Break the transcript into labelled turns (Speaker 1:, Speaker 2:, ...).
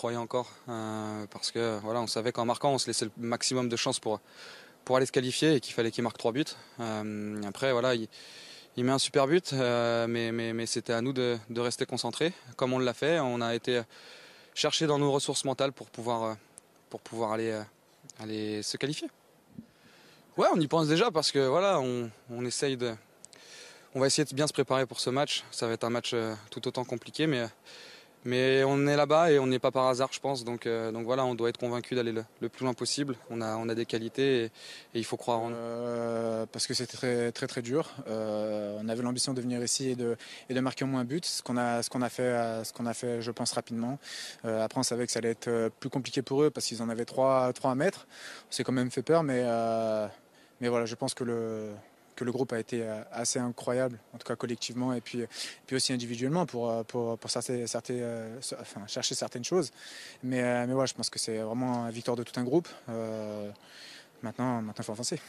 Speaker 1: croyait encore. Euh, parce que voilà, on savait qu'en marquant, on se laissait le maximum de chances pour, pour aller se qualifier et qu'il fallait qu'il marque trois buts. Euh, après, voilà, il, met un super but, euh, mais, mais, mais c'était à nous de, rester concentrés, comme on l'a fait. On a été chercher dans nos ressources mentales pour pouvoir, pour pouvoir aller, aller se qualifier. Ouais, on y pense déjà parce que voilà, on, on essaye de, on va essayer de bien se préparer pour ce match. Ça va être un match tout autant compliqué, mais mais on est là-bas et on n'est pas par hasard, je pense. Donc, euh, donc voilà, on doit être convaincu d'aller le, plus loin possible. On a, on a des qualités et,
Speaker 2: il faut croire en nous. Euh, parce que c'était très, très, très dur. Euh, on avait l'ambition de venir ici et de, de marquer au moins un but, ce qu'on a, qu'on a, fait, ce qu'on a fait, je pense, rapidement. après, on savait que ça allait être plus compliqué pour eux parce qu'ils en avaient trois, à mettre. On s'est quand même fait peur, mais, mais voilà, je pense que le, que le groupe a été euh, assez incroyable, en tout cas collectivement et puis, puis aussi individuellement pour, euh, pour, pour euh, enfin, chercher certaines choses. Mais, mais je pense que c'est vraiment la victoire de tout un groupe. maintenant, maintenant, il faut avancer.